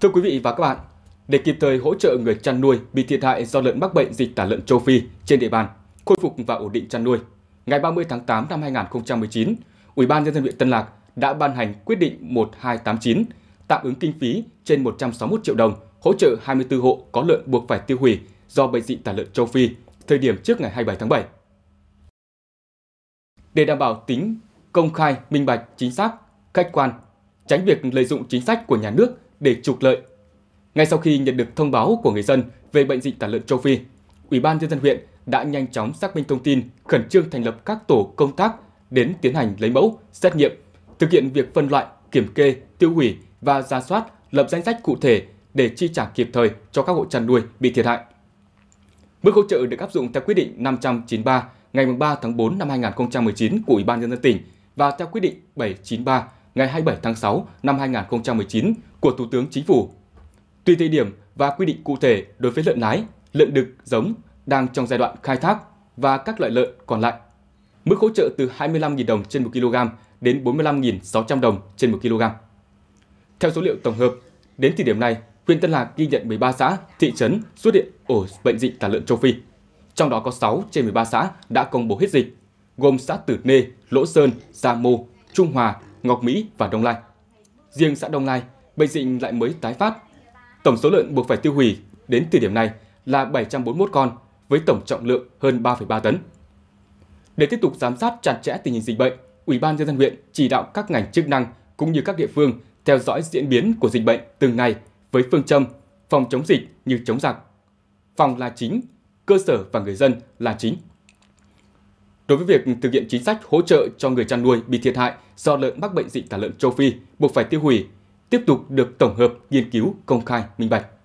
Thưa quý vị và các bạn, để kịp thời hỗ trợ người chăn nuôi bị thiệt hại do lợn mắc bệnh dịch tả lợn châu Phi trên địa bàn, khôi phục và ổn định chăn nuôi, ngày 30 tháng 8 năm 2019, Ủy ban nhân dân huyện Tân Lạc đã ban hành quyết định 1289 tạm ứng kinh phí trên 161 triệu đồng hỗ trợ 24 hộ có lợn buộc phải tiêu hủy do bệnh dịch tả lợn châu Phi thời điểm trước ngày 27 tháng 7. Để đảm bảo tính công khai, minh bạch, chính xác, khách quan, tránh việc lợi dụng chính sách của nhà nước để trục lợi. Ngay sau khi nhận được thông báo của người dân về bệnh dịch tả lợn châu Phi, Ủy ban nhân dân huyện đã nhanh chóng xác minh thông tin, khẩn trương thành lập các tổ công tác đến tiến hành lấy mẫu, xét nghiệm, thực hiện việc phân loại, kiểm kê, tiêu hủy và ra soát, lập danh sách cụ thể để chi trả kịp thời cho các hộ chăn nuôi bị thiệt hại. Mức hỗ trợ được áp dụng theo quyết định 593 ngày 3 tháng 4 năm 2019 của Ủy ban nhân dân tỉnh và theo quyết định 793 ngày 27 tháng 6 năm 2019 của Thủ tướng Chính phủ. Tùy thời điểm và quy định cụ thể đối với lợn nái, lợn đực, giống đang trong giai đoạn khai thác và các loại lợn còn lại. Mức hỗ trợ từ 25.000 đồng trên 1 kg đến 45.600 đồng trên 1 kg. Theo số liệu tổng hợp, đến thời điểm này, huyện Tân Lạc ghi nhận 13 xã, thị trấn xuất hiện ổ bệnh dịch tả lợn châu Phi. Trong đó có 6 trên 13 xã đã công bố hết dịch, gồm xã Tử Nê, Lỗ Sơn, Gia Mô, Trung Hòa, Ngọc Mỹ và Đông Lai. Riêng xã Đông Lai, bệnh dịch lại mới tái phát. Tổng số lợn buộc phải tiêu hủy đến thời điểm này là 741 con với tổng trọng lượng hơn 3,3 tấn. Để tiếp tục giám sát chặt chẽ tình hình dịch bệnh, Ủy ban nhân dân huyện chỉ đạo các ngành chức năng cũng như các địa phương theo dõi diễn biến của dịch bệnh từng ngày với phương châm phòng chống dịch như chống giặc. Phòng là chính, cơ sở và người dân là chính đối với việc thực hiện chính sách hỗ trợ cho người chăn nuôi bị thiệt hại do lợn mắc bệnh dịch tả lợn châu Phi buộc phải tiêu hủy, tiếp tục được tổng hợp, nghiên cứu, công khai, minh bạch.